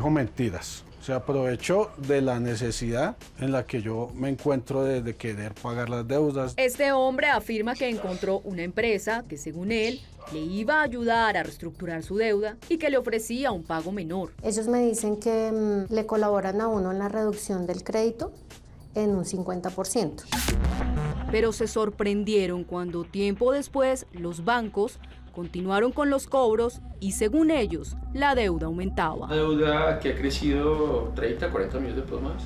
dijo mentiras. Se aprovechó de la necesidad en la que yo me encuentro de, querer pagar las deudas. Este hombre afirma que encontró una empresa que, según él, le iba a ayudar a reestructurar su deuda y que le ofrecía un pago menor. Ellos me dicen que mm, le colaboran a uno en la reducción del crédito en un 50%. Pero se sorprendieron cuando tiempo después los bancos Continuaron con los cobros y según ellos, la deuda aumentaba. La deuda que ha crecido 30, 40 millones de pesos más.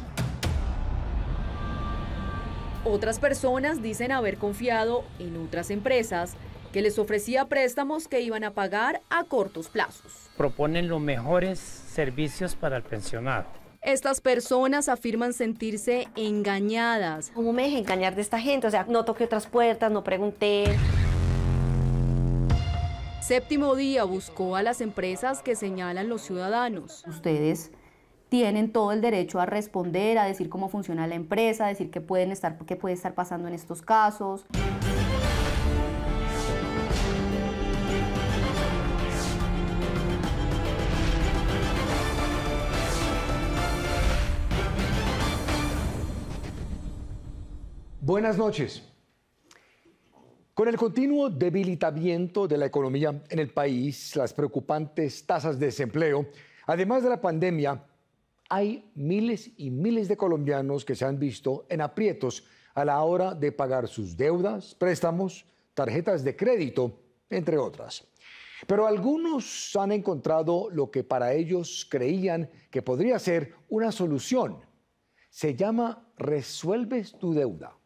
Otras personas dicen haber confiado en otras empresas que les ofrecía préstamos que iban a pagar a cortos plazos. Proponen los mejores servicios para el pensionado. Estas personas afirman sentirse engañadas. ¿Cómo me dejé engañar de esta gente? O sea, no toqué otras puertas, no pregunté. Séptimo Día buscó a las empresas que señalan los ciudadanos. Ustedes tienen todo el derecho a responder, a decir cómo funciona la empresa, a decir qué, pueden estar, puede estar pasando en estos casos. Buenas noches. Con el continuo debilitamiento de la economía en el país, las preocupantes tasas de desempleo, además de la pandemia, hay miles y miles de colombianos que se han visto en aprietos a la hora de pagar sus deudas, préstamos, tarjetas de crédito, entre otras. Pero algunos han encontrado lo que para ellos creían que podría ser una solución. Se llama Resuelves tu deuda.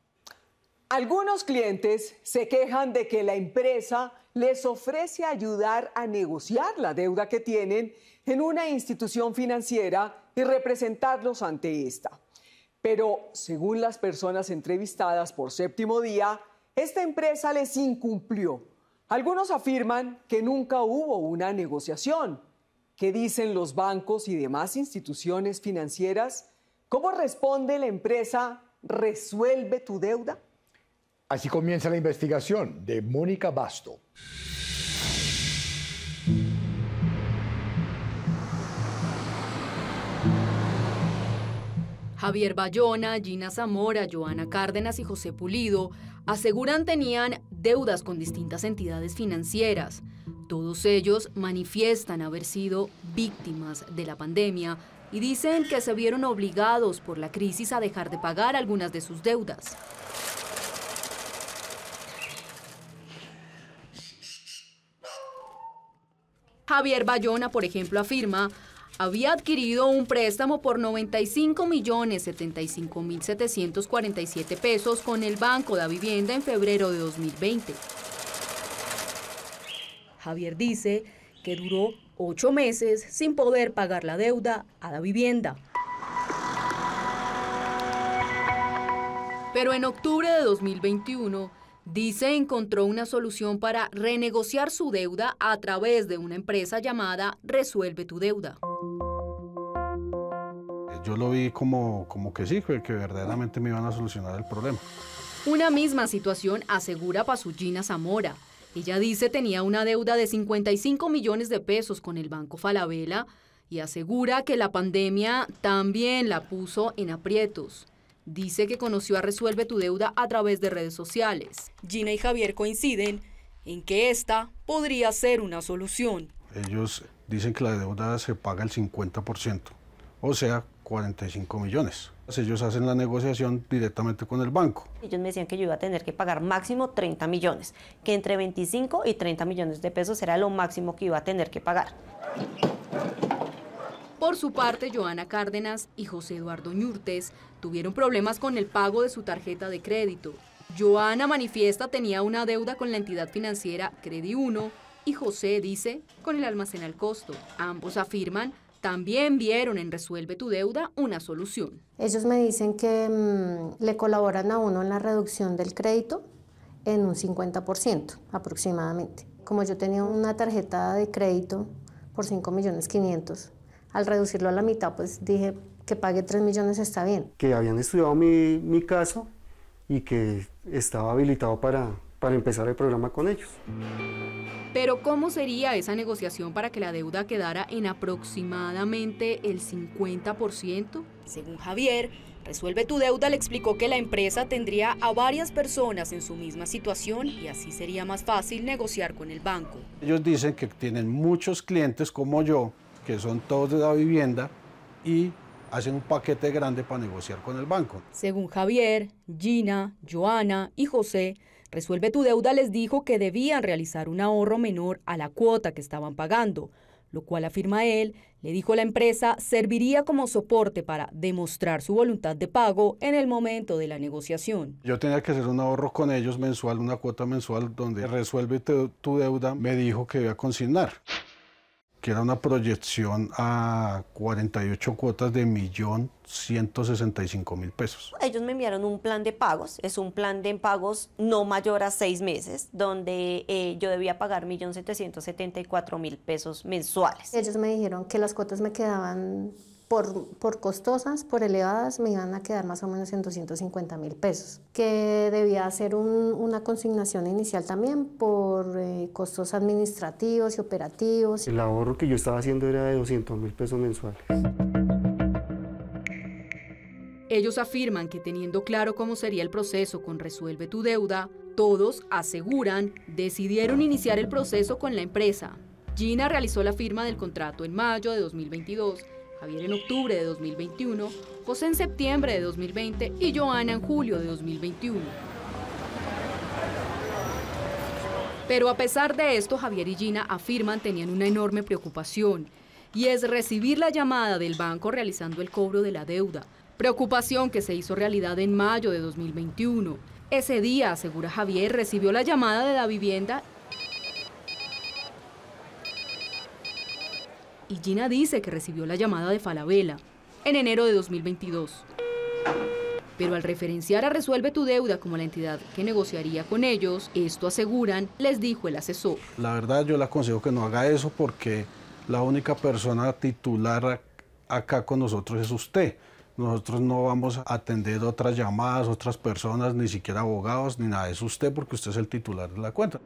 Algunos clientes se quejan de que la empresa les ofrece ayudar a negociar la deuda que tienen en una institución financiera y representarlos ante esta. Pero según las personas entrevistadas por séptimo día, esta empresa les incumplió. Algunos afirman que nunca hubo una negociación. ¿Qué dicen los bancos y demás instituciones financieras? ¿Cómo responde la empresa? ¿Resuelve tu deuda? Así comienza la investigación de Mónica Basto. Javier Bayona, Gina Zamora, Joana Cárdenas y José Pulido aseguran tenían deudas con distintas entidades financieras. Todos ellos manifiestan haber sido víctimas de la pandemia y dicen que se vieron obligados por la crisis a dejar de pagar algunas de sus deudas. Javier Bayona, por ejemplo, afirma había adquirido un préstamo por 95 pesos con el Banco de Vivienda en febrero de 2020. Javier dice que duró ocho meses sin poder pagar la deuda a la vivienda. Pero en octubre de 2021, dice encontró una solución para renegociar su deuda a través de una empresa llamada Resuelve tu deuda. Yo lo vi como, que sí, que verdaderamente me iban a solucionar el problema. Una misma situación asegura Pasugina Zamora. Ella dice tenía una deuda de 55 millones de pesos con el Banco Falabella y asegura que la pandemia también la puso en aprietos. Dice que conoció a Resuelve tu Deuda a través de redes sociales. Gina y Javier coinciden en que esta podría ser una solución. Ellos dicen que la deuda se paga el 50%, o sea, 45 millones. Ellos hacen la negociación directamente con el banco. Ellos me decían que yo iba a tener que pagar máximo 30 millones, que entre 25 y 30 millones de pesos era lo máximo que iba a tener que pagar. Por su parte, Joana Cárdenas y José Eduardo Ñurtes tuvieron problemas con el pago de su tarjeta de crédito. Joana manifiesta tenía una deuda con la entidad financiera Credi 1 y José dice con el almacén al costo. Ambos afirman también vieron en Resuelve tu deuda una solución. Ellos me dicen que mm, le colaboran a uno en la reducción del crédito en un 50% aproximadamente. Como yo tenía una tarjeta de crédito por 5 millones 500, al reducirlo a la mitad, pues dije que pague 3 millones está bien. Que habían estudiado mi, caso y que estaba habilitado para, para empezar el programa con ellos. Pero ¿cómo sería esa negociación para que la deuda quedara en aproximadamente el 50%? Según Javier, Resuelve tu deuda le explicó que la empresa tendría a varias personas en su misma situación y así sería más fácil negociar con el banco. Ellos dicen que tienen muchos clientes como yo que son todos de la vivienda, y hacen un paquete grande para negociar con el banco. Según Javier, Gina, Joana y José, Resuelve tu deuda les dijo que debían realizar un ahorro menor a la cuota que estaban pagando, lo cual, afirma él, le dijo la empresa serviría como soporte para demostrar su voluntad de pago en el momento de la negociación. Yo tenía que hacer un ahorro con ellos mensual, una cuota mensual donde resuelve tu, deuda, me dijo que iba a consignar que era una proyección a 48 cuotas de 1.165.000 pesos. Ellos me enviaron un plan de pagos, es un plan de pagos no mayor a seis meses, donde eh, yo debía pagar 1.774.000 pesos mensuales. Ellos me dijeron que las cuotas me quedaban por, por, costosas, por elevadas, me iban a quedar más o menos en 250 mil pesos, que debía hacer un, una consignación inicial también por eh, costos administrativos y operativos. El ahorro que yo estaba haciendo era de 200 mil pesos mensuales. Ellos afirman que teniendo claro cómo sería el proceso con Resuelve tu deuda, todos, aseguran, decidieron iniciar el proceso con la empresa. Gina realizó la firma del contrato en mayo de 2022 Javier en octubre de 2021, José en septiembre de 2020 y Joana en julio de 2021. Pero a pesar de esto, Javier y Gina afirman tenían una enorme preocupación, y es recibir la llamada del banco realizando el cobro de la deuda, preocupación que se hizo realidad en mayo de 2021. Ese día, asegura Javier, recibió la llamada de la vivienda y Gina dice que recibió la llamada de Falabella en enero de 2022. Pero al referenciar a Resuelve tu Deuda como la entidad que negociaría con ellos, esto aseguran, les dijo el asesor. La verdad yo le aconsejo que no haga eso porque la única persona titular acá con nosotros es usted. Nosotros no vamos a atender otras llamadas, otras personas, ni siquiera abogados, ni nada. Es usted porque usted es el titular de la cuenta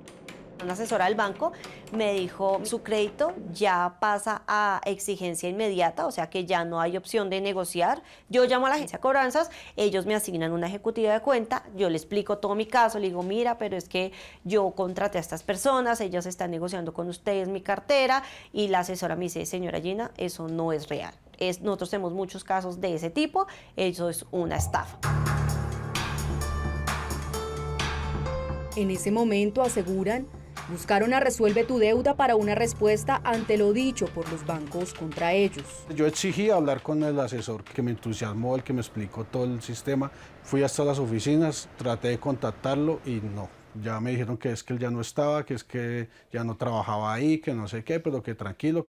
una asesora del banco, me dijo, su crédito ya pasa a exigencia inmediata, o sea que ya no hay opción de negociar. Yo llamo a la agencia de cobranzas, ellos me asignan una ejecutiva de cuenta, yo le explico todo mi caso, le digo, mira, pero es que yo contraté a estas personas, ellas están negociando con ustedes mi cartera, y la asesora me dice, señora Gina, eso no es real. Es, nosotros tenemos muchos casos de ese tipo, eso es una estafa. En ese momento aseguran Buscaron a Resuelve tu Deuda para una respuesta ante lo dicho por los bancos contra ellos. Yo exigí hablar con el asesor que me entusiasmó, el que me explicó todo el sistema. Fui hasta las oficinas, traté de contactarlo y no. Ya me dijeron que es que él ya no estaba, que es que ya no trabajaba ahí, que no sé qué, pero que tranquilo.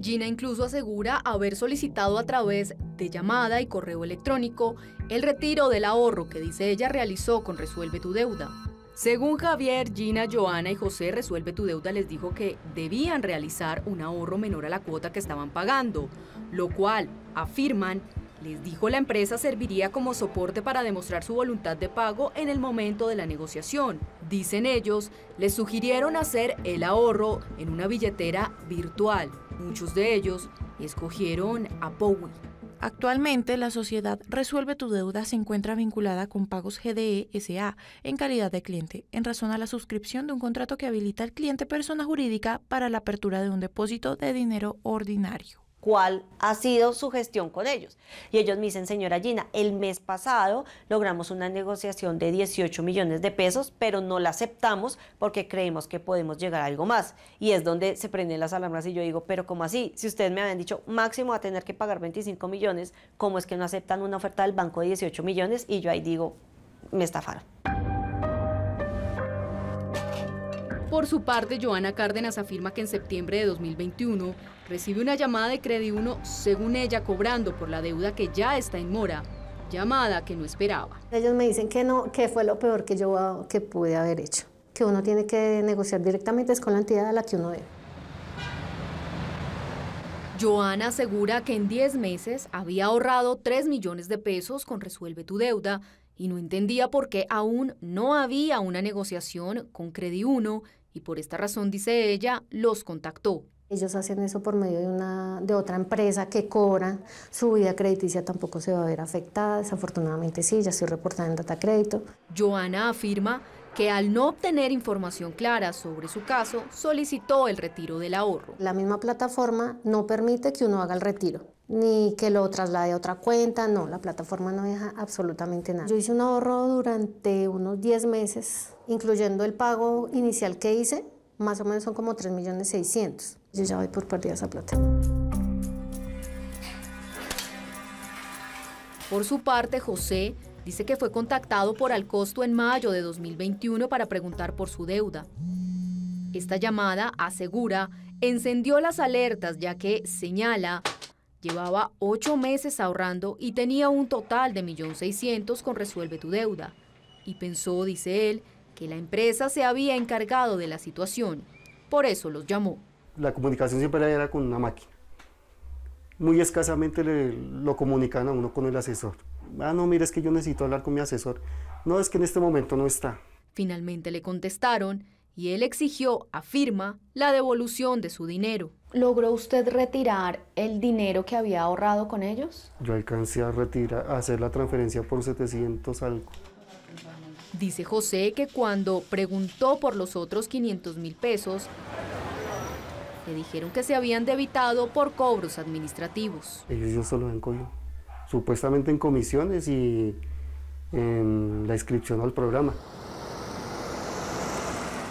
Gina incluso asegura haber solicitado a través de llamada y correo electrónico el retiro del ahorro que dice ella realizó con Resuelve tu deuda. Según Javier, Gina, Joana y José, Resuelve tu deuda les dijo que debían realizar un ahorro menor a la cuota que estaban pagando, lo cual, afirman, les dijo la empresa serviría como soporte para demostrar su voluntad de pago en el momento de la negociación. Dicen ellos, les sugirieron hacer el ahorro en una billetera virtual. Muchos de ellos escogieron a Bowie. Actualmente, la sociedad Resuelve tu Deuda se encuentra vinculada con Pagos GDE en calidad de cliente, en razón a la suscripción de un contrato que habilita al cliente persona jurídica para la apertura de un depósito de dinero ordinario cuál ha sido su gestión con ellos. Y ellos me dicen, señora Gina, el mes pasado logramos una negociación de 18 millones de pesos, pero no la aceptamos porque creemos que podemos llegar a algo más. Y es donde se prenden las alarmas y yo digo, pero ¿cómo así? Si ustedes me habían dicho máximo a tener que pagar 25 millones, ¿cómo es que no aceptan una oferta del banco de 18 millones? Y yo ahí digo, me estafaron. Por su parte, Joana Cárdenas afirma que en septiembre de 2021 recibe una llamada de Crediuno, según ella, cobrando por la deuda que ya está en mora, llamada que no esperaba. Ellos me dicen que no, que fue lo peor que yo que pude haber hecho, que uno tiene que negociar directamente con la entidad a la que uno debe. Joana asegura que en 10 meses había ahorrado 3 millones de pesos con Resuelve tu deuda y no entendía por qué aún no había una negociación con Credi1 y por esta razón, dice ella, los contactó. Ellos hacen eso por medio de, una, de otra empresa que cobra, su vida crediticia tampoco se va a ver afectada, desafortunadamente sí, ya estoy reportada en data crédito. Joana afirma que al no obtener información clara sobre su caso, solicitó el retiro del ahorro. La misma plataforma no permite que uno haga el retiro ni que lo traslade a otra cuenta, no, la plataforma no deja absolutamente nada. Yo hice un ahorro durante unos 10 meses, incluyendo el pago inicial que hice, más o menos son como 3 millones 600. Yo ya voy por perdida esa plata. Por su parte, José dice que fue contactado por Alcosto en mayo de 2021 para preguntar por su deuda. Esta llamada, asegura, encendió las alertas ya que, señala, Llevaba ocho meses ahorrando y tenía un total de 1.600.000 con Resuelve tu Deuda. Y pensó, dice él, que la empresa se había encargado de la situación. Por eso los llamó. La comunicación siempre era con una máquina. Muy escasamente lo comunican a uno con el asesor. Ah, no, mire, es que yo necesito hablar con mi asesor. No, es que en este momento no está. Finalmente le contestaron y él exigió, afirma, la devolución de su dinero. ¿Logró usted retirar el dinero que había ahorrado con ellos? Yo alcancé a, retirar, hacer la transferencia por 700 algo. Dice José que cuando preguntó por los otros 500 mil pesos, le dijeron que se habían debitado por cobros administrativos. Ellos yo solo han cogido, supuestamente en comisiones y en la inscripción al programa.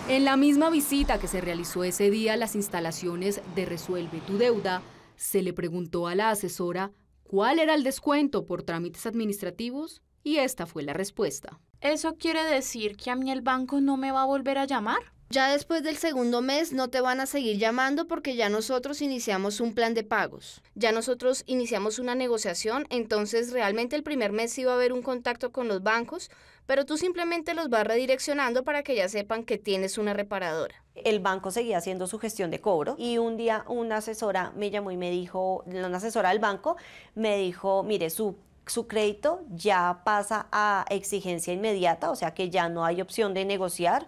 En la misma visita que se realizó ese día a las instalaciones de Resuelve tu Deuda, se le preguntó a la asesora cuál era el descuento por trámites administrativos y esta fue la respuesta. ¿Eso quiere decir que a mí el banco no me va a volver a llamar? Ya después del segundo mes no te van a seguir llamando porque ya nosotros iniciamos un plan de pagos. Ya nosotros iniciamos una negociación, entonces realmente el primer mes iba a haber un contacto con los bancos, pero tú simplemente los vas redireccionando para que ya sepan que tienes una reparadora. El banco seguía haciendo su gestión de cobro y un día una asesora me llamó y me dijo, una asesora del banco me dijo, mire, su su crédito ya pasa a exigencia inmediata, o sea que ya no hay opción de negociar.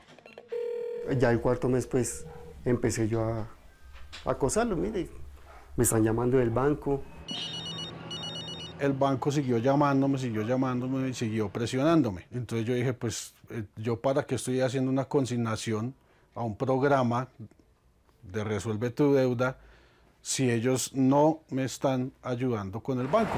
Ya el cuarto mes, pues, empecé yo a, a acosarlo, mire, me están llamando del banco el banco siguió llamándome, siguió llamándome y siguió presionándome. Entonces yo dije, pues eh, yo para qué estoy haciendo una consignación a un programa de resuelve tu deuda si ellos no me están ayudando con el banco.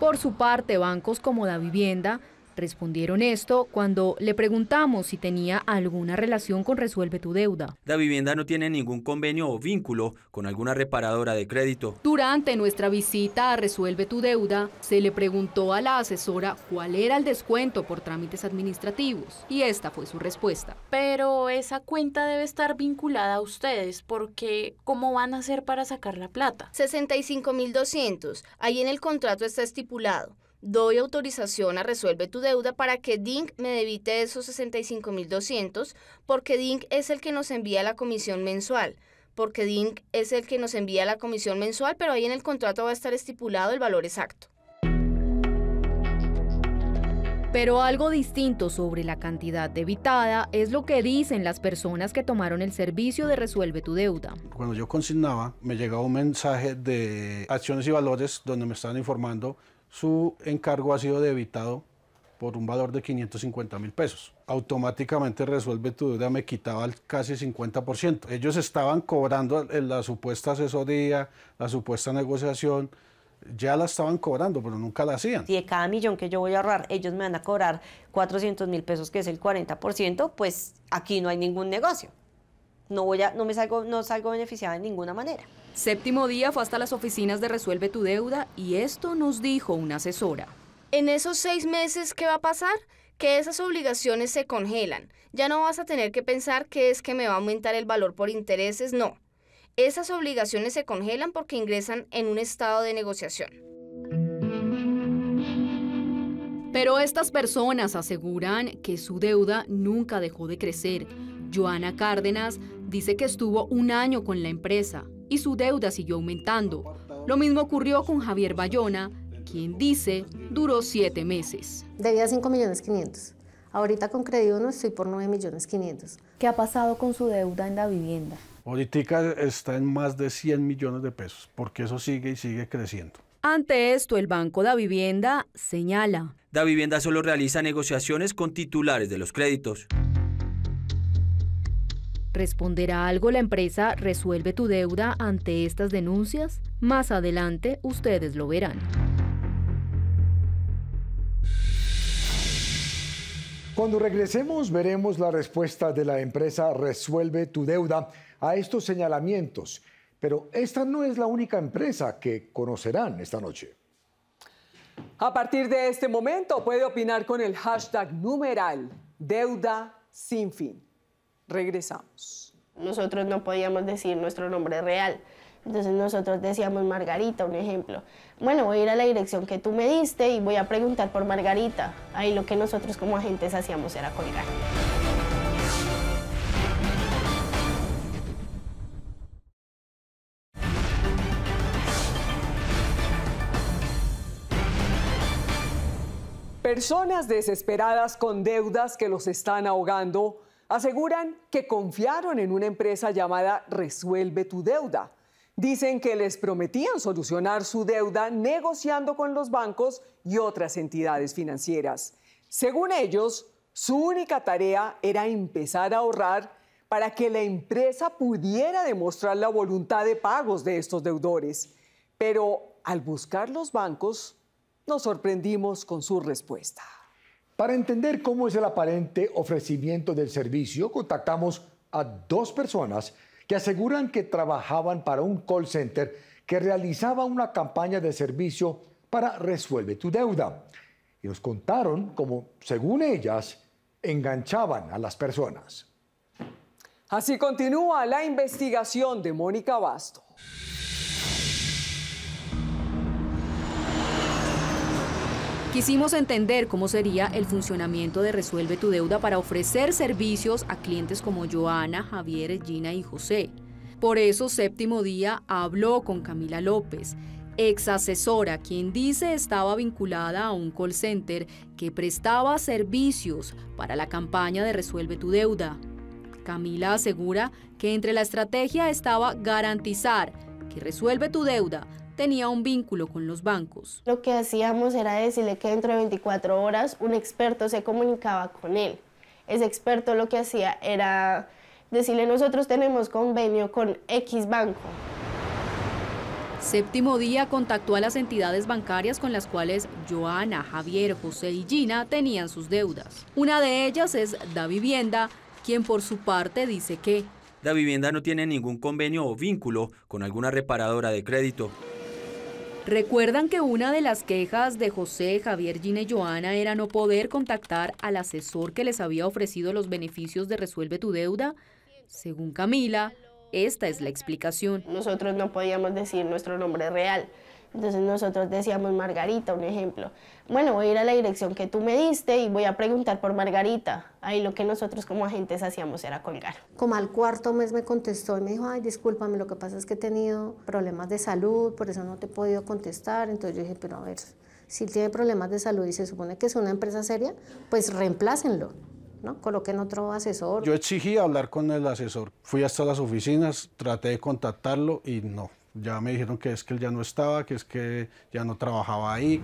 Por su parte, bancos como la vivienda Respondieron esto cuando le preguntamos si tenía alguna relación con Resuelve tu Deuda. La vivienda no tiene ningún convenio o vínculo con alguna reparadora de crédito. Durante nuestra visita a Resuelve tu Deuda, se le preguntó a la asesora cuál era el descuento por trámites administrativos y esta fue su respuesta. Pero esa cuenta debe estar vinculada a ustedes porque ¿cómo van a hacer para sacar la plata? 65.200. Ahí en el contrato está estipulado doy autorización a Resuelve tu deuda para que DINC me debite esos 65.200 porque DINC es el que nos envía la comisión mensual. Porque DINC es el que nos envía la comisión mensual, pero ahí en el contrato va a estar estipulado el valor exacto. Pero algo distinto sobre la cantidad debitada es lo que dicen las personas que tomaron el servicio de Resuelve tu deuda. Cuando yo consignaba, me llegaba un mensaje de acciones y valores donde me estaban informando su encargo ha sido debitado por un valor de 550 mil pesos. Automáticamente resuelve tu deuda, me quitaba casi 50%. Ellos estaban cobrando la supuesta asesoría, la supuesta negociación, ya la estaban cobrando, pero nunca la hacían. Si de cada millón que yo voy a ahorrar, ellos me van a cobrar 400 mil pesos, que es el 40%, pues aquí no hay ningún negocio no, voy a, no, me salgo, no salgo beneficiada de ninguna manera. Séptimo día fue hasta las oficinas de Resuelve tu Deuda y esto nos dijo una asesora. En esos seis meses, ¿qué va a pasar? que esas obligaciones se congelan. Ya no vas a tener que pensar que es que me va a aumentar el valor por intereses, no. Esas obligaciones se congelan porque ingresan en un estado de negociación. Pero estas personas aseguran que su deuda nunca dejó de crecer, Joana Cárdenas dice que estuvo un año con la empresa y su deuda siguió aumentando. Lo mismo ocurrió con Javier Bayona, quien dice duró siete meses. Debía 5 millones 500. Ahorita con no estoy por 9 millones 500. ¿Qué ha pasado con su deuda en la vivienda? Ahorita está en más de 100 millones de pesos, porque eso sigue y sigue creciendo. Ante esto, el Banco da Vivienda señala. Da Vivienda solo realiza negociaciones con titulares de los créditos. ¿Responderá algo la empresa Resuelve tu deuda ante estas denuncias? Más adelante ustedes lo verán. Cuando regresemos veremos la respuesta de la empresa Resuelve tu deuda a estos señalamientos, pero esta no es la única empresa que conocerán esta noche. A partir de este momento puede opinar con el hashtag numeral deuda sin fin. Regresamos. Nosotros no podíamos decir nuestro nombre real. Entonces nosotros decíamos Margarita, un ejemplo. Bueno, voy a ir a la dirección que tú me diste y voy a preguntar por Margarita. Ahí lo que nosotros como agentes hacíamos era colgar. Personas desesperadas con deudas que los están ahogando Aseguran que confiaron en una empresa llamada Resuelve tu deuda. Dicen que les prometían solucionar su deuda negociando con los bancos y otras entidades financieras. Según ellos, su única tarea era empezar a ahorrar para que la empresa pudiera demostrar la voluntad de pagos de estos deudores. Pero al buscar los bancos, nos sorprendimos con su respuesta. Para entender cómo es el aparente ofrecimiento del servicio, contactamos a dos personas que aseguran que trabajaban para un call center que realizaba una campaña de servicio para Resuelve tu deuda. Y nos contaron cómo, según ellas, enganchaban a las personas. Así continúa la investigación de Mónica Basto. Quisimos entender cómo sería el funcionamiento de Resuelve tu Deuda para ofrecer servicios a clientes como Joana, Javier, Gina y José. Por eso Séptimo Día habló con Camila López, ex asesora, quien dice estaba vinculada a un call center que prestaba servicios para la campaña de Resuelve tu Deuda. Camila asegura que entre la estrategia estaba garantizar que Resuelve tu Deuda tenía un vínculo con los bancos. Lo que hacíamos era decirle que dentro de 24 horas un experto se comunicaba con él. Ese experto lo que hacía era decirle nosotros tenemos convenio con X banco. Séptimo día contactó a las entidades bancarias con las cuales Joana, Javier, José y Gina tenían sus deudas. Una de ellas es Da Vivienda, quien por su parte dice que... Da Vivienda no tiene ningún convenio o vínculo con alguna reparadora de crédito. Recuerdan que una de las quejas de José, Javier, Gina y Joana era no poder contactar al asesor que les había ofrecido los beneficios de Resuelve tu Deuda. Según Camila, esta es la explicación. Nosotros no podíamos decir nuestro nombre real. Entonces nosotros decíamos Margarita, un ejemplo. Bueno, voy a ir a la dirección que tú me diste y voy a preguntar por Margarita. Ahí lo que nosotros como agentes hacíamos era colgar. Como al cuarto mes me contestó y me dijo, ay, discúlpame, lo que pasa es que he tenido problemas de salud, por eso no te he podido contestar. Entonces yo dije, pero a ver, si tiene problemas de salud y se supone que es una empresa seria, pues reemplácenlo. ¿no? Coloquen otro asesor. Yo exigí hablar con el asesor. Fui hasta las oficinas, traté de contactarlo y no, ya me dijeron que es que él ya no estaba, que es que ya no trabajaba ahí.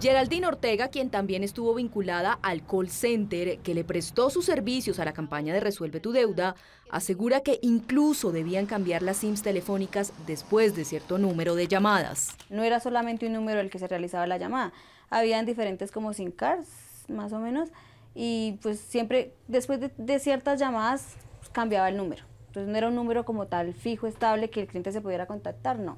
Geraldine Ortega, quien también estuvo vinculada al call center que le prestó sus servicios a la campaña de Resuelve tu deuda, asegura que incluso debían cambiar las SIMs telefónicas después de cierto número de llamadas. No era solamente un número el que se realizaba la llamada, habían diferentes como SIM cards, más o menos, y pues siempre después de, ciertas llamadas cambiaba el número. Entonces no era un número como tal fijo, estable, que el cliente se pudiera contactar, no.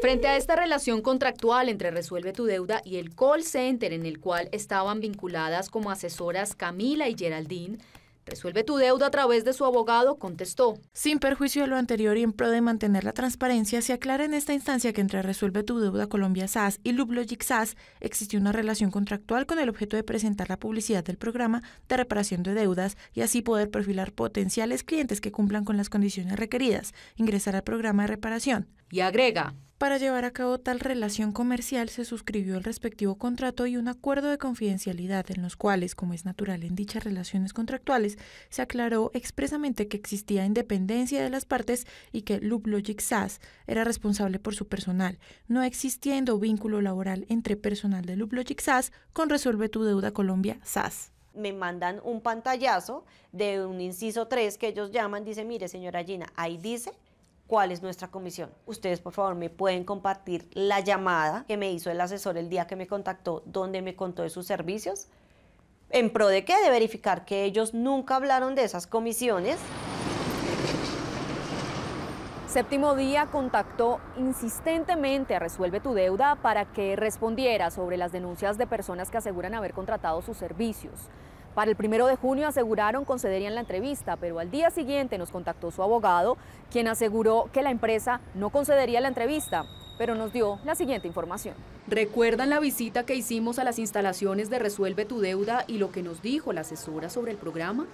Frente a esta relación contractual entre Resuelve tu Deuda y el call center en el cual estaban vinculadas como asesoras Camila y Geraldine, Resuelve tu deuda a través de su abogado, contestó. Sin perjuicio de lo anterior y en pro de mantener la transparencia, se aclara en esta instancia que entre Resuelve tu deuda Colombia SAS y Looplogic SAS existió una relación contractual con el objeto de presentar la publicidad del programa de reparación de deudas y así poder perfilar potenciales clientes que cumplan con las condiciones requeridas, ingresar al programa de reparación. Y agrega, para llevar a cabo tal relación comercial se suscribió el respectivo contrato y un acuerdo de confidencialidad en los cuales, como es natural en dichas relaciones contractuales, se aclaró expresamente que existía independencia de las partes y que Loop SAS era responsable por su personal, no existiendo vínculo laboral entre personal de Loop SAS con Resuelve tu Deuda Colombia SAS me mandan un pantallazo de un inciso 3 que ellos llaman, dice, mire señora Gina, ahí dice cuál es nuestra comisión. Ustedes, por favor, me pueden compartir la llamada que me hizo el asesor el día que me contactó, donde me contó de sus servicios. ¿En pro de qué? De verificar que ellos nunca hablaron de esas comisiones. Séptimo Día contactó insistentemente a Resuelve tu Deuda para que respondiera sobre las denuncias de personas que aseguran haber contratado sus servicios. Para el primero de junio aseguraron concederían la entrevista, pero al día siguiente nos contactó su abogado, quien aseguró que la empresa no concedería la entrevista, pero nos dio la siguiente información. ¿Recuerdan la visita que hicimos a las instalaciones de Resuelve tu Deuda y lo que nos dijo la asesora sobre el programa?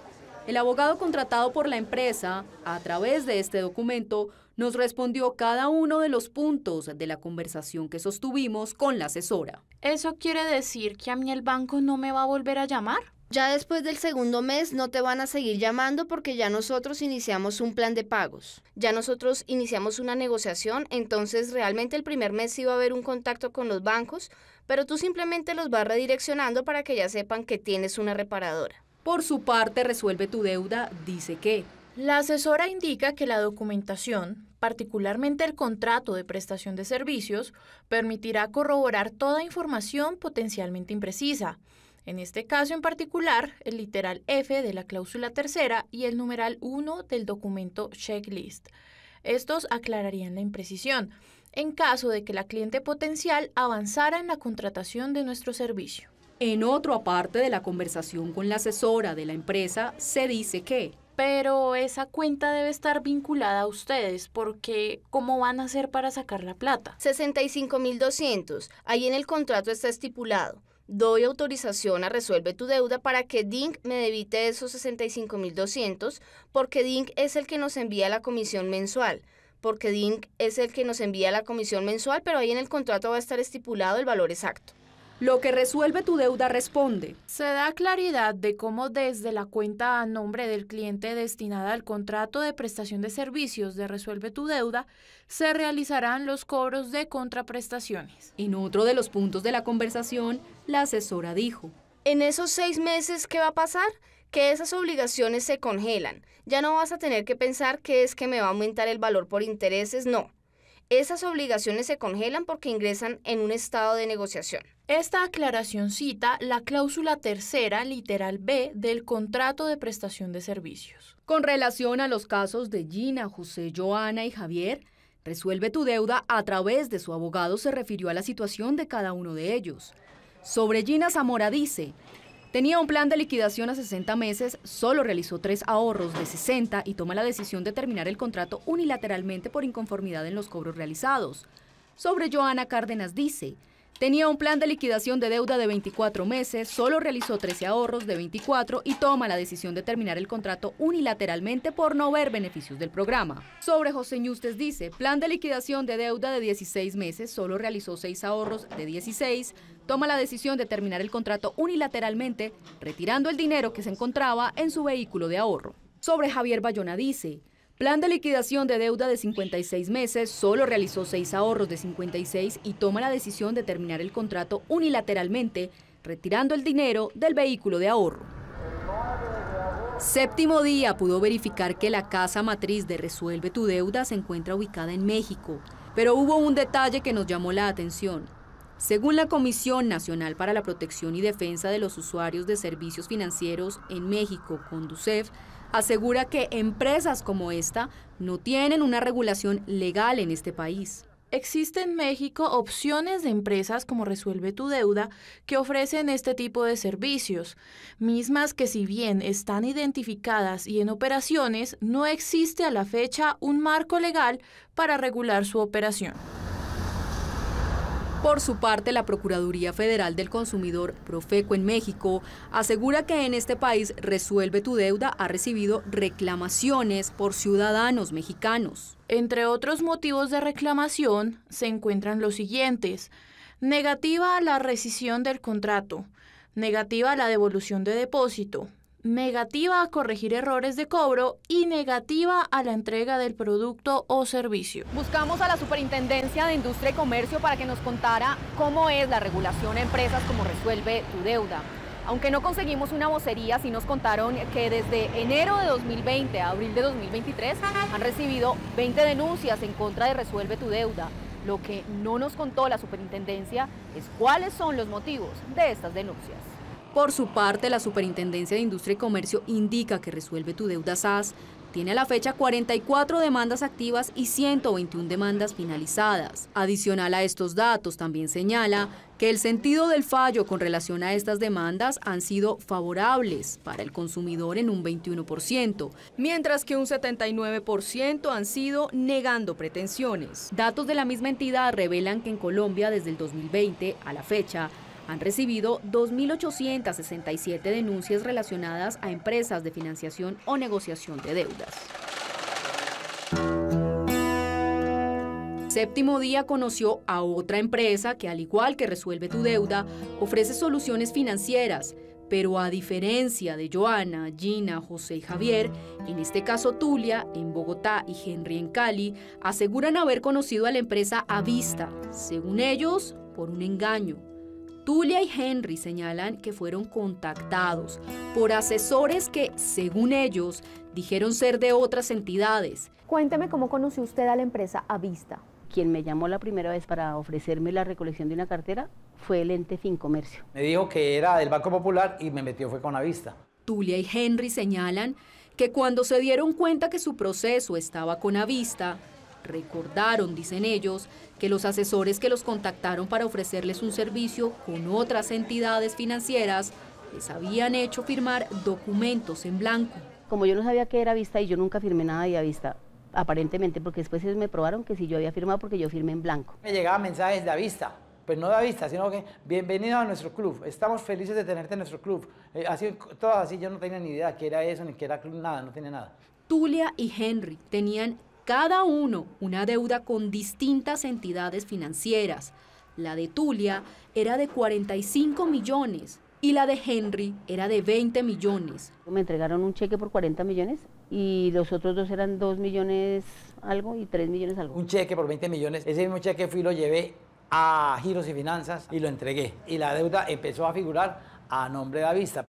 El abogado contratado por la empresa, a través de este documento, nos respondió cada uno de los puntos de la conversación que sostuvimos con la asesora. ¿Eso quiere decir que a mí el banco no me va a volver a llamar? Ya después del segundo mes no te van a seguir llamando porque ya nosotros iniciamos un plan de pagos. Ya nosotros iniciamos una negociación, entonces realmente el primer mes sí va a haber un contacto con los bancos, pero tú simplemente los vas redireccionando para que ya sepan que tienes una reparadora. Por su parte, Resuelve tu deuda dice que la asesora indica que la documentación, particularmente el contrato de prestación de servicios, permitirá corroborar toda información potencialmente imprecisa, en este caso en particular, el literal F de la cláusula tercera y el numeral 1 del documento checklist. Estos aclararían la imprecisión en caso de que la cliente potencial avanzara en la contratación de nuestro servicio. En otro aparte de la conversación con la asesora de la empresa, se dice que... Pero esa cuenta debe estar vinculada a ustedes porque ¿cómo van a hacer para sacar la plata? 65.200. Ahí en el contrato está estipulado doy autorización a Resuelve tu Deuda para que DINC me debite esos 65.200 porque DINC es el que nos envía la comisión mensual porque DINC es el que nos envía la comisión mensual, pero ahí en el contrato va a estar estipulado el valor exacto. Lo que resuelve tu deuda responde. Se da claridad de cómo desde la cuenta a nombre del cliente destinada al contrato de prestación de servicios de Resuelve tu deuda, se realizarán los cobros de contraprestaciones. En otro de los puntos de la conversación, la asesora dijo. En esos seis meses, ¿qué va a pasar? que esas obligaciones se congelan. Ya no vas a tener que pensar que es que me va a aumentar el valor por intereses, no esas obligaciones se congelan porque ingresan en un estado de negociación. Esta aclaración cita la cláusula tercera, literal B, del contrato de prestación de servicios. Con relación a los casos de Gina, José, Joana y Javier, Resuelve tu deuda a través de su abogado se refirió a la situación de cada uno de ellos. Sobre Gina Zamora dice, Tenía un plan de liquidación a 60 meses, solo realizó tres ahorros de 60 y toma la decisión de terminar el contrato unilateralmente por inconformidad en los cobros realizados. Sobre Joana Cárdenas dice, tenía un plan de liquidación de deuda de 24 meses, solo realizó 13 ahorros de 24 y toma la decisión de terminar el contrato unilateralmente por no ver beneficios del programa. Sobre José Ñustes dice, plan de liquidación de deuda de 16 meses, solo realizó 6 ahorros de 16 toma la decisión de terminar el contrato unilateralmente, retirando el dinero que se encontraba en su vehículo de ahorro. Sobre Javier Bayona dice, plan de liquidación de deuda de 56 meses, solo realizó seis ahorros de 56 y toma la decisión de terminar el contrato unilateralmente, retirando el dinero del vehículo de ahorro. Séptimo día pudo verificar que la casa matriz de Resuelve tu deuda se encuentra ubicada en México, pero hubo un detalle que nos llamó la atención. Según la Comisión Nacional para la Protección y Defensa de los Usuarios de Servicios Financieros en México, Conducef, asegura que empresas como esta no tienen una regulación legal en este país. Existen en México opciones de empresas como Resuelve tu Deuda que ofrecen este tipo de servicios, mismas que si bien están identificadas y en operaciones, no existe a la fecha un marco legal para regular su operación. Por su parte, la Procuraduría Federal del Consumidor, Profeco en México, asegura que en este país Resuelve tu deuda ha recibido reclamaciones por ciudadanos mexicanos. Entre otros motivos de reclamación se encuentran los siguientes. Negativa a la rescisión del contrato, negativa a la devolución de depósito, negativa a corregir errores de cobro y negativa a la entrega del producto o servicio. Buscamos a la Superintendencia de Industria y Comercio para que nos contara cómo es la regulación a empresas, como resuelve tu deuda. Aunque no conseguimos una vocería, sí nos contaron que desde enero de 2020 a abril de 2023 han recibido 20 denuncias en contra de Resuelve tu deuda. Lo que no nos contó la superintendencia es cuáles son los motivos de estas denuncias. Por su parte, la Superintendencia de Industria y Comercio indica que Resuelve tu Deuda SAS tiene a la fecha 44 demandas activas y 121 demandas finalizadas. Adicional a estos datos, también señala que el sentido del fallo con relación a estas demandas han sido favorables para el consumidor en un 21%, mientras que un 79% han sido negando pretensiones. Datos de la misma entidad revelan que en Colombia desde el 2020 a la fecha han recibido 2.867 denuncias relacionadas a empresas de financiación o negociación de deudas. Séptimo Día conoció a otra empresa que, al igual que Resuelve tu Deuda, ofrece soluciones financieras, pero a diferencia de Joana, Gina, José y Javier, en este caso Tulia, en Bogotá y Henry en Cali, aseguran haber conocido a la empresa a vista, según ellos, por un engaño. Tulia y Henry señalan que fueron contactados por asesores que, según ellos, dijeron ser de otras entidades. Cuénteme cómo conoció usted a la empresa Avista. Quien me llamó la primera vez para ofrecerme la recolección de una cartera fue el ente Fincomercio. Me dijo que era del Banco Popular y me metió fue con Avista. Tulia y Henry señalan que cuando se dieron cuenta que su proceso estaba con Avista, Recordaron, dicen ellos, que los asesores que los contactaron para ofrecerles un servicio con otras entidades financieras les habían hecho firmar documentos en blanco. Como yo no sabía que era vista y yo nunca firmé nada de vista, aparentemente, porque después me probaron que si yo había firmado porque yo firmé en blanco. Me llegaban mensajes de avista, pues no de avista, sino que bienvenido a nuestro club, estamos felices de tenerte en nuestro club. Eh, así, todas así, yo no tenía ni idea qué era eso, ni qué era club, nada, no tenía nada. Tulia y Henry tenían cada uno una deuda con distintas entidades financieras. La de Tulia era de 45 millones y la de Henry era de 20 millones. Me entregaron un cheque por 40 millones y los otros dos eran 2 millones algo y 3 millones algo. Un cheque por 20 millones, ese mismo cheque fui lo llevé a Giros y Finanzas y lo entregué. Y la deuda empezó a figurar a nombre de la vista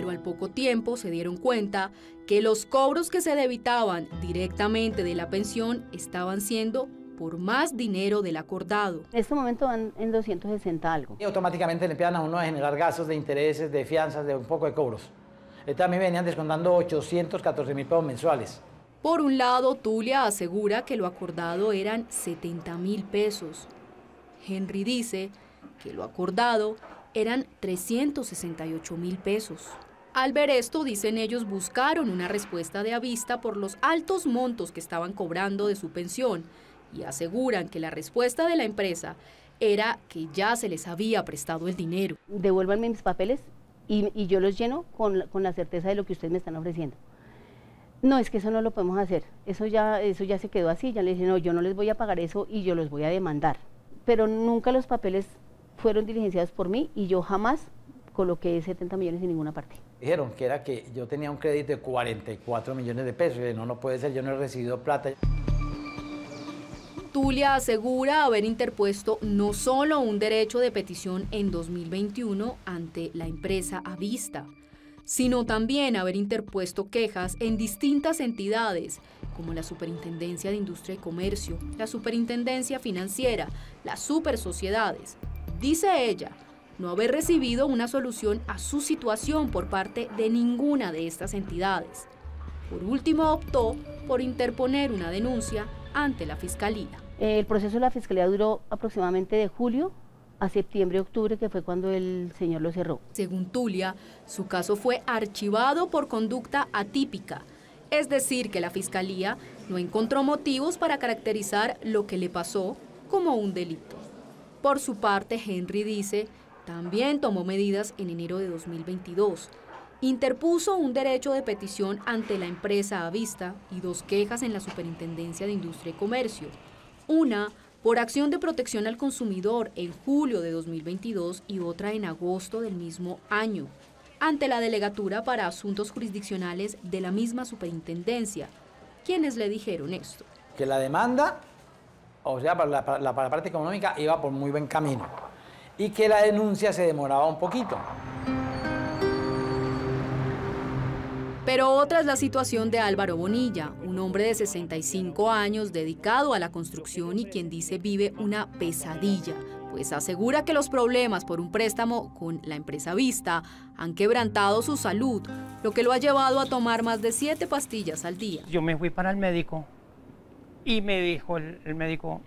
pero al poco tiempo se dieron cuenta que los cobros que se debitaban directamente de la pensión estaban siendo por más dinero del acordado. En este momento van en 260 algo. Y automáticamente le empiezan a uno a generar gastos de intereses, de fianzas, de un poco de cobros. Eh, también venían descontando 814 mil pesos mensuales. Por un lado, Tulia asegura que lo acordado eran 70 mil pesos. Henry dice que lo acordado eran 368 mil pesos. Al ver esto, dicen ellos, buscaron una respuesta de avista por los altos montos que estaban cobrando de su pensión y aseguran que la respuesta de la empresa era que ya se les había prestado el dinero. Devuélvanme mis papeles y, yo los lleno con, la certeza de lo que ustedes me están ofreciendo. No, es que eso no lo podemos hacer. Eso ya, eso ya se quedó así. Ya le dije, no, yo no les voy a pagar eso y yo los voy a demandar. Pero nunca los papeles fueron diligenciados por mí y yo jamás coloqué 70 millones en ninguna parte. Dijeron que era que yo tenía un crédito de 44 millones de pesos. Y no, no puede ser, yo no he recibido plata. Tulia asegura haber interpuesto no solo un derecho de petición en 2021 ante la empresa Avista, sino también haber interpuesto quejas en distintas entidades, como la Superintendencia de Industria y Comercio, la Superintendencia Financiera, las Supersociedades. Dice ella no haber recibido una solución a su situación por parte de ninguna de estas entidades. Por último, optó por interponer una denuncia ante la Fiscalía. El proceso de la Fiscalía duró aproximadamente de julio a septiembre-octubre, que fue cuando el señor lo cerró. Según Tulia, su caso fue archivado por conducta atípica, es decir, que la Fiscalía no encontró motivos para caracterizar lo que le pasó como un delito. Por su parte, Henry dice también tomó medidas en enero de 2022. Interpuso un derecho de petición ante la empresa Avista... y dos quejas en la Superintendencia de Industria y Comercio. Una por acción de protección al consumidor en julio de 2022 y otra en agosto del mismo año, ante la Delegatura para Asuntos Jurisdiccionales de la misma superintendencia, quienes le dijeron esto. Que la demanda, o sea, para la parte económica, iba por muy buen camino y que la denuncia se demoraba un poquito. Pero otra es la situación de Álvaro Bonilla, un hombre de 65 años dedicado a la construcción y quien dice vive una pesadilla, pues asegura que los problemas por un préstamo con la empresa Vista han quebrantado su salud, lo que lo ha llevado a tomar más de siete pastillas al día. Yo me fui para el médico y me dijo el, médico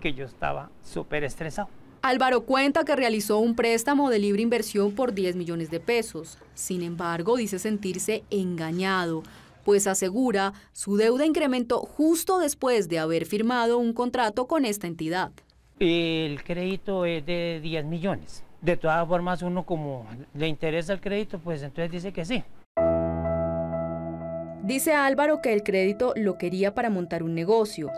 que yo estaba súper estresado Álvaro cuenta que realizó un préstamo de libre inversión por 10 millones de pesos. Sin embargo, dice sentirse engañado, pues asegura su deuda incrementó justo después de haber firmado un contrato con esta entidad. El crédito es de 10 millones. De todas formas, uno como le interesa el crédito, pues entonces dice que sí. Dice Álvaro que el crédito lo quería para montar un negocio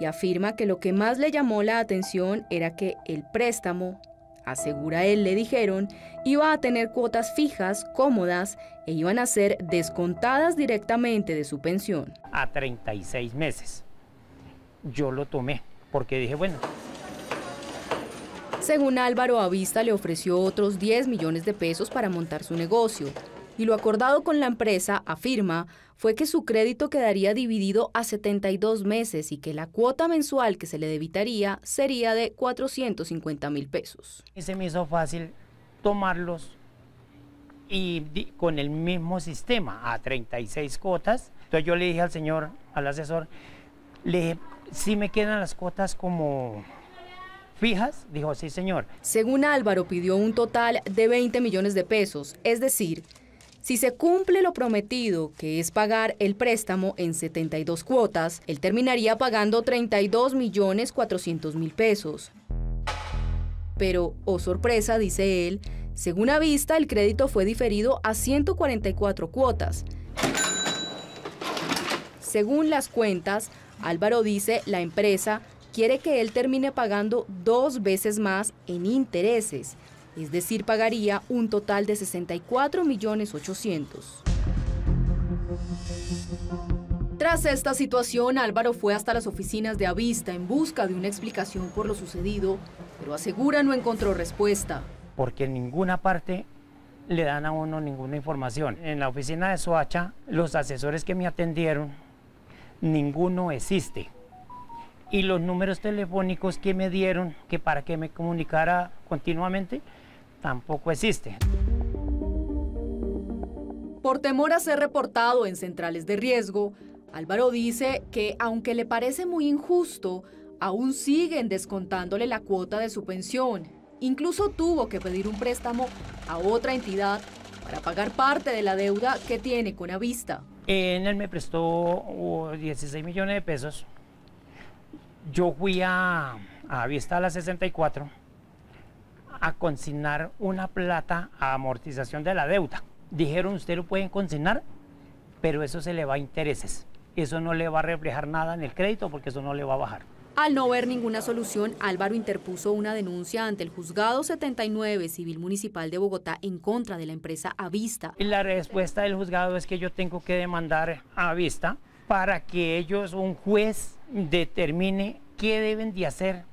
y afirma que lo que más le llamó la atención era que el préstamo, asegura él, le dijeron, iba a tener cuotas fijas, cómodas e iban a ser descontadas directamente de su pensión. A 36 meses. Yo lo tomé porque dije, bueno. Según Álvaro Avista, le ofreció otros 10 millones de pesos para montar su negocio, y lo acordado con la empresa, afirma, fue que su crédito quedaría dividido a 72 meses y que la cuota mensual que se le debitaría sería de 450 mil pesos. Y se me hizo fácil tomarlos y con el mismo sistema, a 36 cuotas. Entonces yo le dije al señor, al asesor, le si me quedan las cuotas como fijas? Dijo, sí, señor. Según Álvaro, pidió un total de 20 millones de pesos, es decir, si se cumple lo prometido, que es pagar el préstamo en 72 cuotas, él terminaría pagando 32.400.000 pesos. Pero, oh sorpresa, dice él, según la vista, el crédito fue diferido a 144 cuotas. Según las cuentas, Álvaro dice la empresa quiere que él termine pagando dos veces más en intereses es decir, pagaría un total de 64 millones 800. Tras esta situación, Álvaro fue hasta las oficinas de Avista en busca de una explicación por lo sucedido, pero asegura no encontró respuesta. Porque en ninguna parte le dan a uno ninguna información. En la oficina de Soacha, los asesores que me atendieron, ninguno existe. Y los números telefónicos que me dieron, que para que me comunicara continuamente, tampoco existe. Por temor a ser reportado en centrales de riesgo, Álvaro dice que, aunque le parece muy injusto, aún siguen descontándole la cuota de su pensión. Incluso tuvo que pedir un préstamo a otra entidad para pagar parte de la deuda que tiene con Avista. En él me prestó 16 millones de pesos. Yo fui a, a Avista a las 64 a consignar una plata a amortización de la deuda. Dijeron, usted lo pueden consignar, pero eso se le va a intereses. Eso no le va a reflejar nada en el crédito porque eso no le va a bajar. Al no ver ninguna solución, Álvaro interpuso una denuncia ante el juzgado 79 Civil Municipal de Bogotá en contra de la empresa Avista. la respuesta del juzgado es que yo tengo que demandar a Avista para que ellos, un juez, determine qué deben de hacer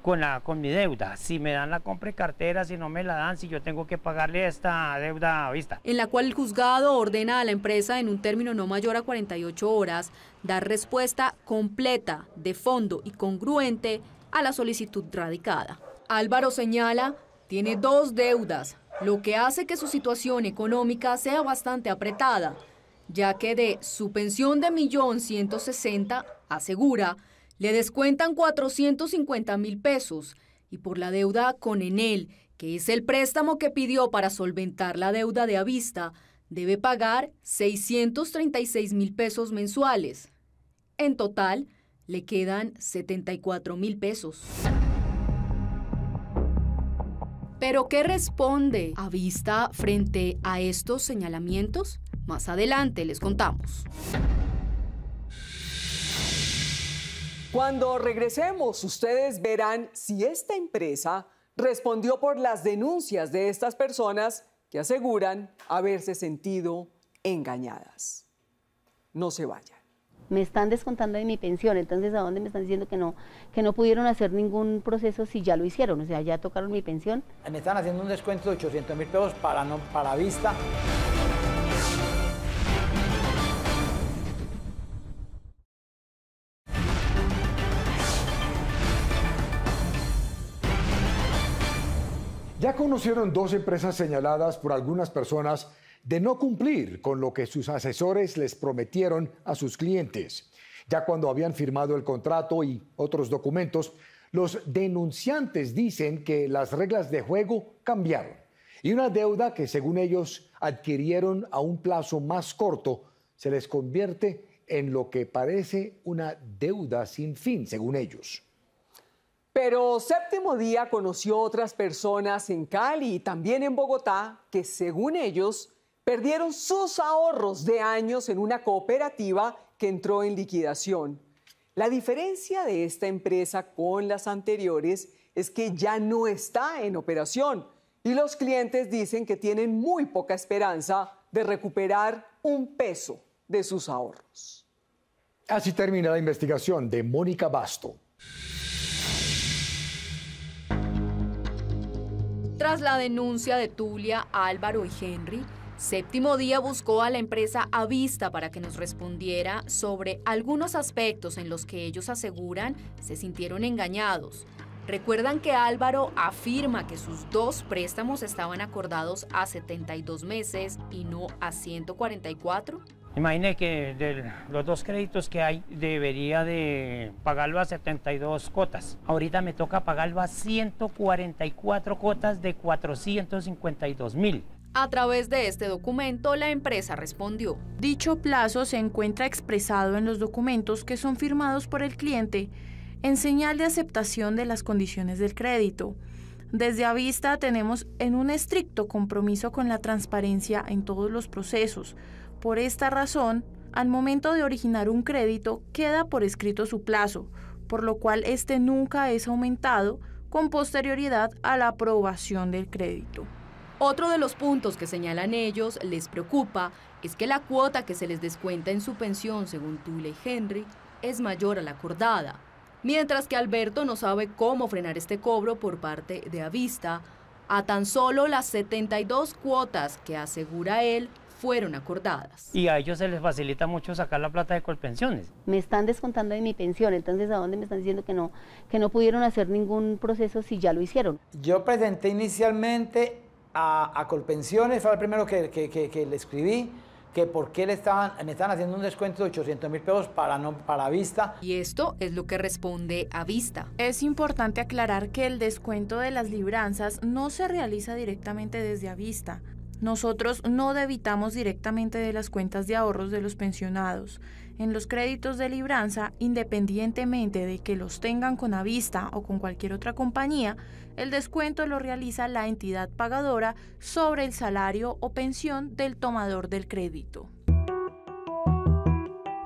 con, la, con mi deuda. Si me dan la compra y cartera, si no me la dan, si yo tengo que pagarle esta deuda vista. En la cual el juzgado ordena a la empresa en un término no mayor a 48 horas dar respuesta completa, de fondo y congruente a la solicitud radicada. Álvaro señala, tiene dos deudas, lo que hace que su situación económica sea bastante apretada, ya que de su pensión de 1.160.000 asegura le descuentan 450 mil pesos y por la deuda con Enel, que es el préstamo que pidió para solventar la deuda de Avista, debe pagar 636 mil pesos mensuales. En total, le quedan 74 mil pesos. ¿Pero qué responde Avista frente a estos señalamientos? Más adelante les contamos. Cuando regresemos, ustedes verán si esta empresa respondió por las denuncias de estas personas que aseguran haberse sentido engañadas. No se vayan. Me están descontando de mi pensión, entonces ¿a dónde me están diciendo que no, que no pudieron hacer ningún proceso si ya lo hicieron? O sea, ya tocaron mi pensión. Me están haciendo un descuento de 800 mil pesos para, no, para vista. Ya conocieron dos empresas señaladas por algunas personas de no cumplir con lo que sus asesores les prometieron a sus clientes. Ya cuando habían firmado el contrato y otros documentos, los denunciantes dicen que las reglas de juego cambiaron y una deuda que según ellos adquirieron a un plazo más corto se les convierte en lo que parece una deuda sin fin, según ellos. Pero Séptimo Día conoció otras personas en Cali y también en Bogotá que, según ellos, perdieron sus ahorros de años en una cooperativa que entró en liquidación. La diferencia de esta empresa con las anteriores es que ya no está en operación y los clientes dicen que tienen muy poca esperanza de recuperar un peso de sus ahorros. Así termina la investigación de Mónica Basto. Tras la denuncia de Tulia, Álvaro y Henry, Séptimo Día buscó a la empresa Avista para que nos respondiera sobre algunos aspectos en los que ellos aseguran se sintieron engañados. Recuerdan que Álvaro afirma que sus dos préstamos estaban acordados a 72 meses y no a 144. Imagine que de los dos créditos que hay debería de pagarlo a 72 cuotas. Ahorita me toca pagarlo a 144 cuotas de 452 mil. A través de este documento, la empresa respondió. Dicho plazo se encuentra expresado en los documentos que son firmados por el cliente en señal de aceptación de las condiciones del crédito. Desde Avista tenemos en un estricto compromiso con la transparencia en todos los procesos por esta razón, al momento de originar un crédito queda por escrito su plazo, por lo cual este nunca es aumentado con posterioridad a la aprobación del crédito. Otro de los puntos que señalan ellos les preocupa es que la cuota que se les descuenta en su pensión, según Tule y Henry, es mayor a la acordada, mientras que Alberto no sabe cómo frenar este cobro por parte de Avista a tan solo las 72 cuotas que asegura él fueron acordadas. Y a ellos se les facilita mucho sacar la plata de colpensiones. Me están descontando de mi pensión, entonces ¿a dónde me están diciendo que no, que no pudieron hacer ningún proceso si ya lo hicieron? Yo presenté inicialmente a, colpensiones, fue el primero que, que, que, le escribí, que por qué le estaban, me estaban haciendo un descuento de 800 mil pesos para, no, para Vista. Y esto es lo que responde a Vista. Es importante aclarar que el descuento de las libranzas no se realiza directamente desde Avista, nosotros no debitamos directamente de las cuentas de ahorros de los pensionados. En los créditos de libranza, independientemente de que los tengan con Avista o con cualquier otra compañía, el descuento lo realiza la entidad pagadora sobre el salario o pensión del tomador del crédito.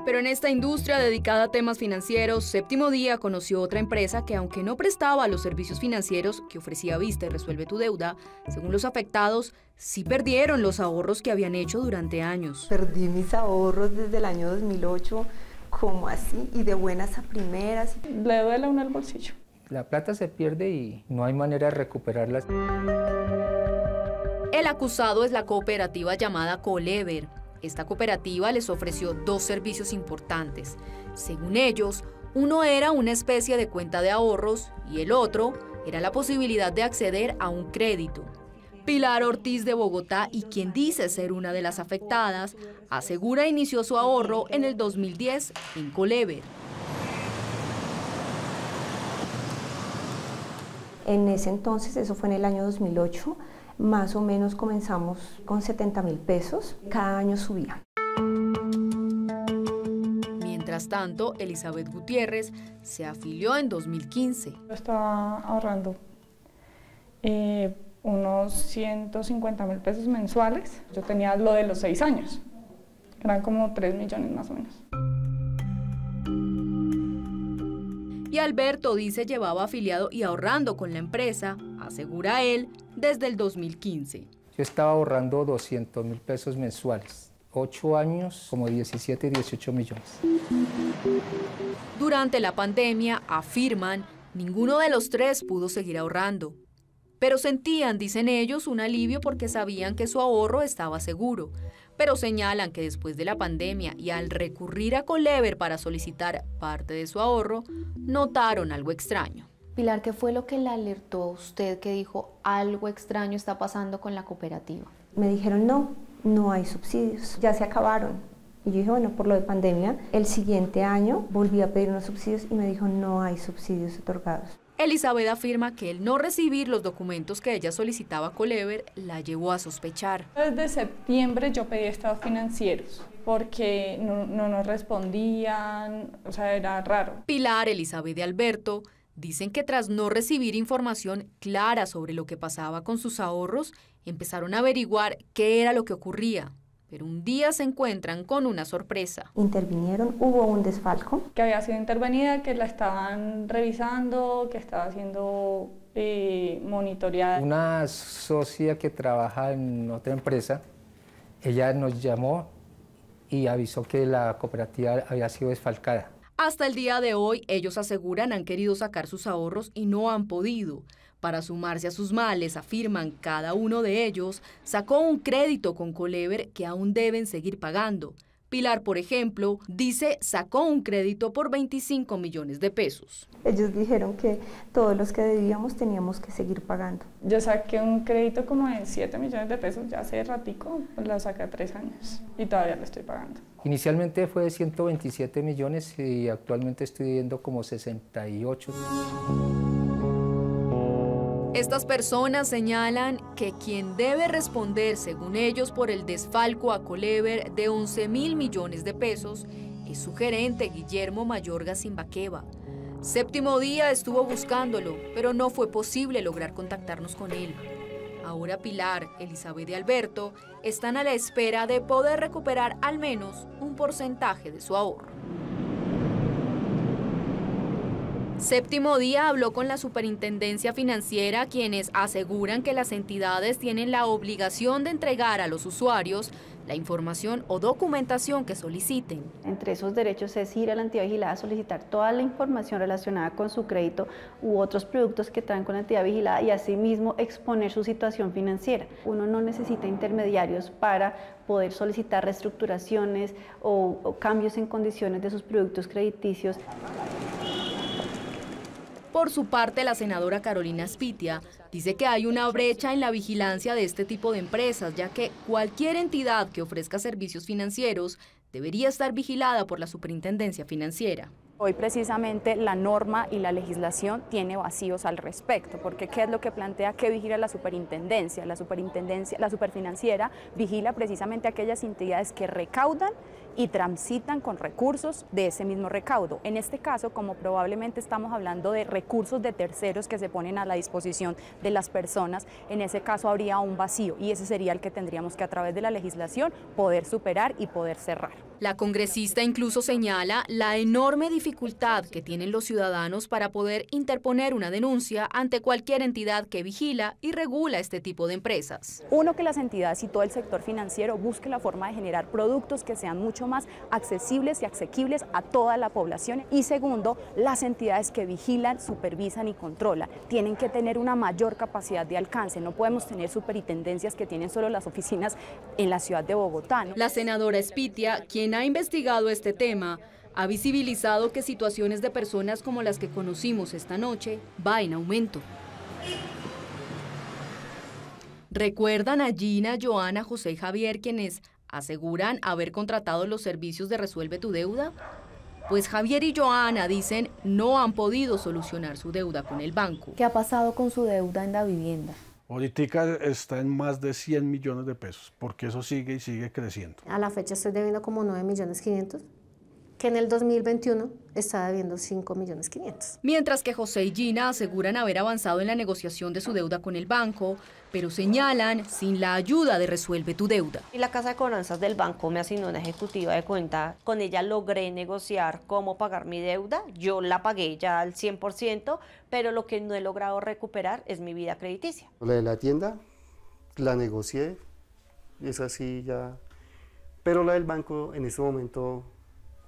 Pero en esta industria dedicada a temas financieros, Séptimo Día conoció otra empresa que aunque no prestaba los servicios financieros que ofrecía Vista y Resuelve tu Deuda, según los afectados, sí perdieron los ahorros que habían hecho durante años. Perdí mis ahorros desde el año 2008, como así, y de buenas a primeras. Le duele un al bolsillo. La plata se pierde y no hay manera de recuperarla. El acusado es la cooperativa llamada Colever, esta cooperativa les ofreció dos servicios importantes. Según ellos, uno era una especie de cuenta de ahorros y el otro era la posibilidad de acceder a un crédito. Pilar Ortiz de Bogotá y quien dice ser una de las afectadas, asegura inició su ahorro en el 2010 en Colever. En ese entonces, eso fue en el año 2008, más o menos comenzamos con 70 mil pesos, cada año subía. Mientras tanto, Elizabeth Gutiérrez se afilió en 2015. Yo estaba ahorrando eh, unos 150 mil pesos mensuales. Yo tenía lo de los seis años, eran como 3 millones más o menos. Alberto dice llevaba afiliado y ahorrando con la empresa, asegura él, desde el 2015. Yo estaba ahorrando 200 mil pesos mensuales, 8 años, como 17, 18 millones. Durante la pandemia, afirman, ninguno de los tres pudo seguir ahorrando. Pero sentían, dicen ellos, un alivio porque sabían que su ahorro estaba seguro pero señalan que después de la pandemia y al recurrir a Colever para solicitar parte de su ahorro, notaron algo extraño. Pilar, ¿qué fue lo que le alertó a usted que dijo algo extraño está pasando con la cooperativa? Me dijeron no, no hay subsidios, ya se acabaron. Y yo dije, bueno, por lo de pandemia, el siguiente año volví a pedir unos subsidios y me dijo no hay subsidios otorgados. Elizabeth afirma que el no recibir los documentos que ella solicitaba a Colever la llevó a sospechar. Desde septiembre yo pedí estados financieros porque no, no nos respondían, o sea, era raro. Pilar, Elizabeth y Alberto dicen que tras no recibir información clara sobre lo que pasaba con sus ahorros, empezaron a averiguar qué era lo que ocurría pero un día se encuentran con una sorpresa. Intervinieron, hubo un desfalco. Que había sido intervenida, que la estaban revisando, que estaba siendo eh, monitoreada. Una socia que trabaja en otra empresa, ella nos llamó y avisó que la cooperativa había sido desfalcada. Hasta el día de hoy, ellos aseguran han querido sacar sus ahorros y no han podido. Para sumarse a sus males, afirman cada uno de ellos, sacó un crédito con Colever que aún deben seguir pagando. Pilar, por ejemplo, dice sacó un crédito por 25 millones de pesos. Ellos dijeron que todos los que debíamos teníamos que seguir pagando. Yo saqué un crédito como de 7 millones de pesos ya hace ratico, la saqué tres años y todavía lo estoy pagando. Inicialmente fue de 127 millones y actualmente estoy viendo como 68. Estas personas señalan que quien debe responder, según ellos, por el desfalco a Colever de 11 mil millones de pesos es su gerente Guillermo Mayorga Simbaqueva. Séptimo día estuvo buscándolo, pero no fue posible lograr contactarnos con él. Ahora Pilar, Elizabeth y Alberto están a la espera de poder recuperar al menos un porcentaje de su ahorro. Séptimo Día habló con la Superintendencia Financiera, quienes aseguran que las entidades tienen la obligación de entregar a los usuarios la información o documentación que soliciten. Entre esos derechos es ir a la entidad vigilada a solicitar toda la información relacionada con su crédito u otros productos que traen con la entidad vigilada y asimismo exponer su situación financiera. Uno no necesita intermediarios para poder solicitar reestructuraciones o, o cambios en condiciones de sus productos crediticios. Por su parte, la senadora Carolina Spitia dice que hay una brecha en la vigilancia de este tipo de empresas, ya que cualquier entidad que ofrezca servicios financieros debería estar vigilada por la Superintendencia Financiera. Hoy precisamente la norma y la legislación tiene vacíos al respecto, porque ¿qué es lo que plantea? qué vigila la superintendencia? La superintendencia, la superfinanciera vigila precisamente aquellas entidades que recaudan y transitan con recursos de ese mismo recaudo. En este caso, como probablemente estamos hablando de recursos de terceros que se ponen a la disposición de las personas, en ese caso habría un vacío y ese sería el que tendríamos que a través de la legislación poder superar y poder cerrar. La congresista incluso señala la enorme dificultad que tienen los ciudadanos para poder interponer una denuncia ante cualquier entidad que vigila y regula este tipo de empresas. Uno, que las entidades y todo el sector financiero busque la forma de generar productos que sean mucho más accesibles y asequibles a toda la población. Y segundo, las entidades que vigilan, supervisan y controlan tienen que tener una mayor capacidad de alcance. No podemos tener superintendencias que tienen solo las oficinas en la ciudad de Bogotá. La senadora Spitia, quien ha investigado este tema ha visibilizado que situaciones de personas como las que conocimos esta noche va en aumento. Recuerdan a Gina, Joana, José y Javier quienes aseguran haber contratado los servicios de Resuelve tu Deuda? Pues Javier y Joana dicen no han podido solucionar su deuda con el banco. ¿Qué ha pasado con su deuda en la vivienda? Ahorita está en más de 100 millones de pesos, porque eso sigue y sigue creciendo. A la fecha estoy debiendo como 9 millones 500 que en el 2021 estaba debiendo 500. Mientras que José y Gina aseguran haber avanzado en la negociación de su deuda con el banco, pero señalan sin la ayuda de Resuelve tu deuda. la Casa de Cobranzas del banco me asignó una ejecutiva de cuenta, con ella logré negociar cómo pagar mi deuda, yo la pagué ya al 100%, pero lo que no he logrado recuperar es mi vida crediticia. La de la tienda la negocié, es así ya, pero la del banco en ese momento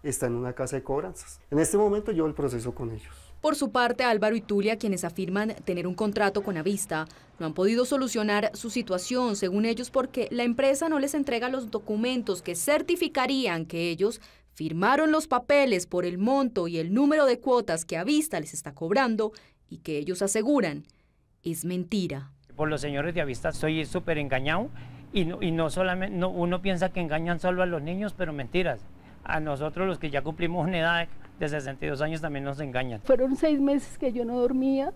está en una casa de cobranzas. En este momento yo el proceso con ellos. Por su parte, Álvaro y Tulia, quienes afirman tener un contrato con Avista, no han podido solucionar su situación, según ellos, porque la empresa no les entrega los documentos que certificarían que ellos firmaron los papeles por el monto y el número de cuotas que Avista les está cobrando y que ellos aseguran es mentira. Por los señores de Avista soy súper engañado y no, y solamente uno piensa que engañan solo a los niños, pero mentiras a nosotros los que ya cumplimos una edad de 62 años también nos engañan. Fueron seis meses que yo no dormía,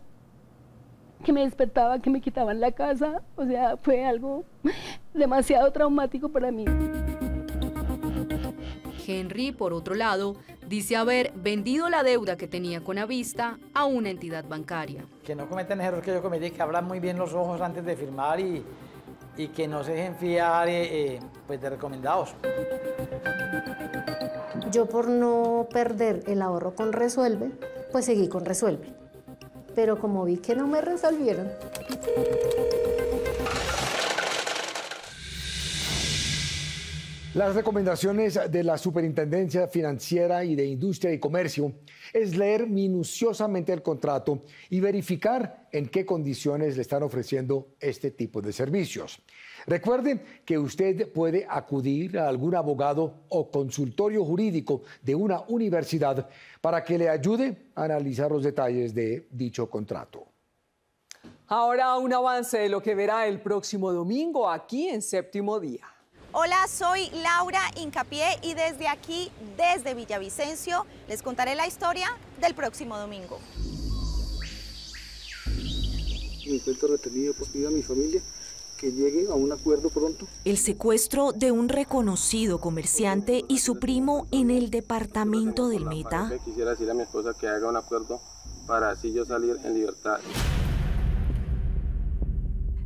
que me despertaba, que me quitaban la casa, o sea, fue algo demasiado traumático para mí. Henry, por otro lado, dice haber vendido la deuda que tenía con Avista a una entidad bancaria. Que no cometan errores que yo cometí, que abran muy bien los ojos antes de firmar y, que no se dejen fiar eh, eh, pues de recomendados. Yo por no perder el ahorro con Resuelve, pues seguí con Resuelve. Pero como vi que no me resolvieron... Las recomendaciones de la Superintendencia Financiera y de Industria y Comercio es leer minuciosamente el contrato y verificar en qué condiciones le están ofreciendo este tipo de servicios. Recuerden que usted puede acudir a algún abogado o consultorio jurídico de una universidad para que le ayude a analizar los detalles de dicho contrato. Ahora un avance de lo que verá el próximo domingo aquí en séptimo día. Hola, soy Laura Incapié y desde aquí, desde Villavicencio, les contaré la historia del próximo domingo. Me retenido por pues, mi familia que llegue a un acuerdo pronto. El secuestro de un reconocido comerciante y su primo en el departamento del Meta. Quisiera a mi esposa que haga un acuerdo para así yo salir en libertad.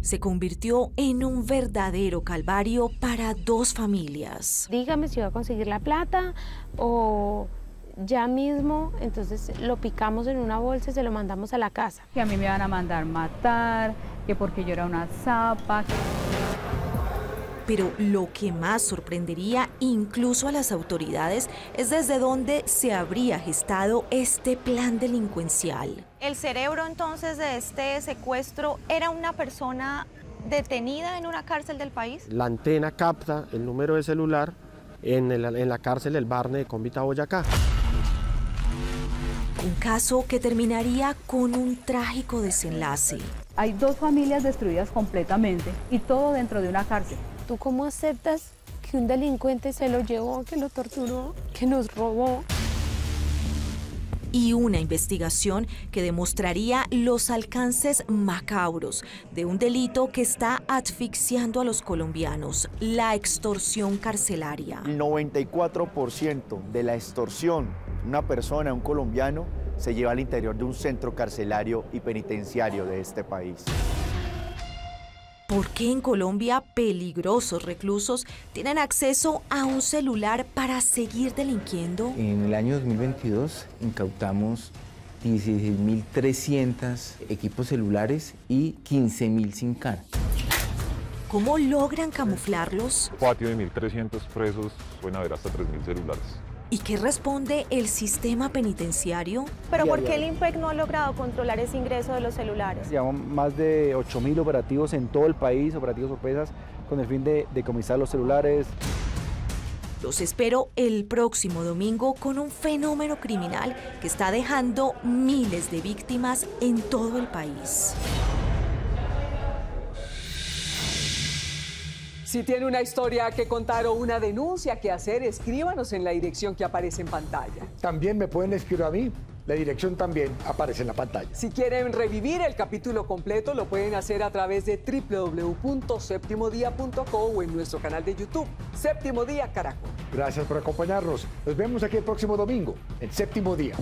Se convirtió en un verdadero calvario para dos familias. Dígame si va a conseguir la plata o ya mismo, entonces lo picamos en una bolsa y se lo mandamos a la casa. Que a mí me van a mandar matar, que porque yo era una zapa. Pero lo que más sorprendería incluso a las autoridades es desde dónde se habría gestado este plan delincuencial. El cerebro entonces de este secuestro era una persona detenida en una cárcel del país. La antena capta el número de celular en, la cárcel del Barne de Convita Boyacá. Un caso que terminaría con un trágico desenlace. Hay dos familias destruidas completamente y todo dentro de una cárcel. ¿Tú cómo aceptas que un delincuente se lo llevó, que lo torturó, que nos robó? y una investigación que demostraría los alcances macabros de un delito que está asfixiando a los colombianos, la extorsión carcelaria. El 94% de la extorsión una persona, un colombiano, se lleva al interior de un centro carcelario y penitenciario de este país. ¿Por qué en Colombia peligrosos reclusos tienen acceso a un celular para seguir delinquiendo? En el año 2022 incautamos 16.300 equipos celulares y 15.000 sin cara. ¿Cómo logran camuflarlos? Un patio de 1.300 presos pueden haber hasta 3.000 celulares. ¿Y qué responde el sistema penitenciario? Pero ¿por qué el INPEC no ha logrado controlar ese ingreso de los celulares? Llevamos más de 8.000 operativos en todo el país, operativos sorpresas, con el fin de decomisar los celulares. Los espero el próximo domingo con un fenómeno criminal que está dejando miles de víctimas en todo el país. Si tiene una historia que contar o una denuncia que hacer, escríbanos en la dirección que aparece en pantalla. También me pueden escribir a mí. La dirección también aparece en la pantalla. Si quieren revivir el capítulo completo, lo pueden hacer a través de www.septimodía.co o en nuestro canal de YouTube, Séptimo Día Caracol. Gracias por acompañarnos. Nos vemos aquí el próximo domingo, en Séptimo Día.